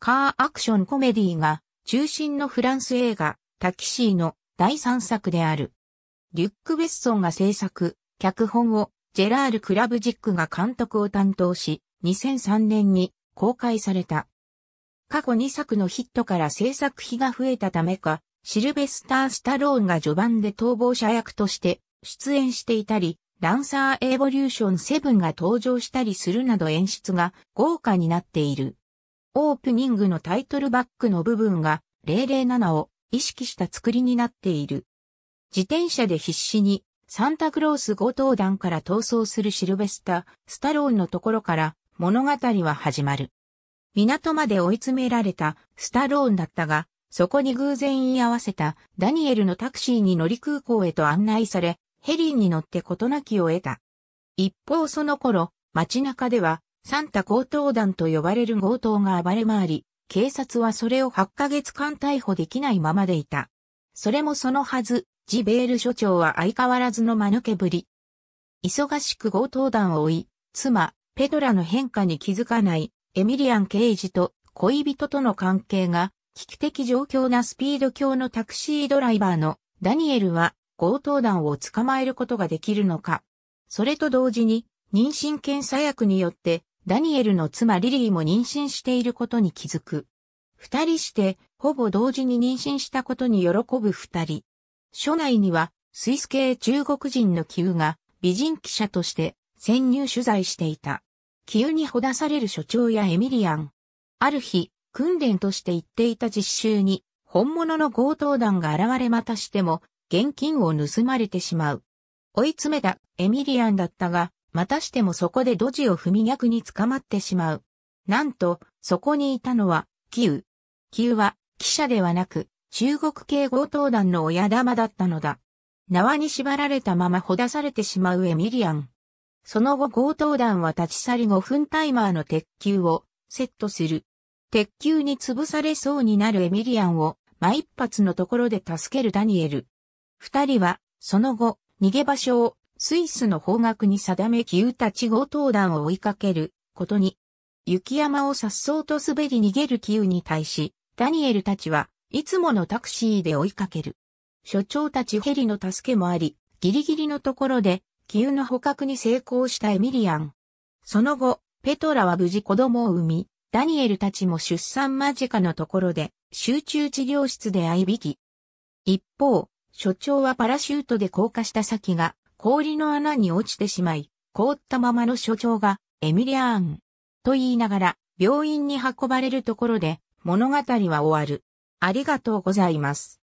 カーアクションコメディが中心のフランス映画タキシーの第3作である。リュック・ベッソンが制作、脚本をジェラール・クラブジックが監督を担当し、2003年に公開された。過去2作のヒットから制作費が増えたためか、シルベスター・スタローンが序盤で逃亡者役として出演していたり、ランサー・エボリューション7が登場したりするなど演出が豪華になっている。オープニングのタイトルバックの部分が007を意識した作りになっている。自転車で必死にサンタクロース強盗団から逃走するシルベスタ・スタローンのところから物語は始まる。港まで追い詰められたスタローンだったが、そこに偶然居合わせたダニエルのタクシーに乗り空港へと案内され、ヘリに乗って事なきを得た。一方その頃、街中ではサンタ強盗団と呼ばれる強盗が暴れ回り、警察はそれを8ヶ月間逮捕できないままでいた。それもそのはず、ジベール所長は相変わらずの間抜けぶり。忙しく強盗団を追い、妻、ペドラの変化に気づかないエミリアン刑事と恋人との関係が危機的状況なスピード強のタクシードライバーのダニエルは強盗団を捕まえることができるのか。それと同時に妊娠検査薬によってダニエルの妻リリーも妊娠していることに気づく。二人して、ほぼ同時に妊娠したことに喜ぶ二人。初内には、スイス系中国人のキウが、美人記者として、潜入取材していた。キウにほだされる所長やエミリアン。ある日、訓練として行っていた実習に、本物の強盗団が現れまたしても、現金を盗まれてしまう。追い詰めたエミリアンだったが、またしてもそこでドジを踏み逆に捕まってしまう。なんと、そこにいたのは、キウ。キウは、記者ではなく、中国系強盗団の親玉だったのだ。縄に縛られたままほだされてしまうエミリアン。その後強盗団は立ち去り5分タイマーの鉄球をセットする。鉄球に潰されそうになるエミリアンを、ま一発のところで助けるダニエル。二人は、その後、逃げ場所をスイスの方角に定めたち強盗団を追いかけることに、雪山を颯爽と滑り逃げるキウに対し、ダニエルたちはいつものタクシーで追いかける。所長たちヘリの助けもあり、ギリギリのところで、キウの捕獲に成功したエミリアン。その後、ペトラは無事子供を産み、ダニエルたちも出産間近のところで、集中治療室で相引き。一方、所長はパラシュートで降下した先が、氷の穴に落ちてしまい、凍ったままの所長が、エミリアーン、と言いながら、病院に運ばれるところで、物語は終わる。ありがとうございます。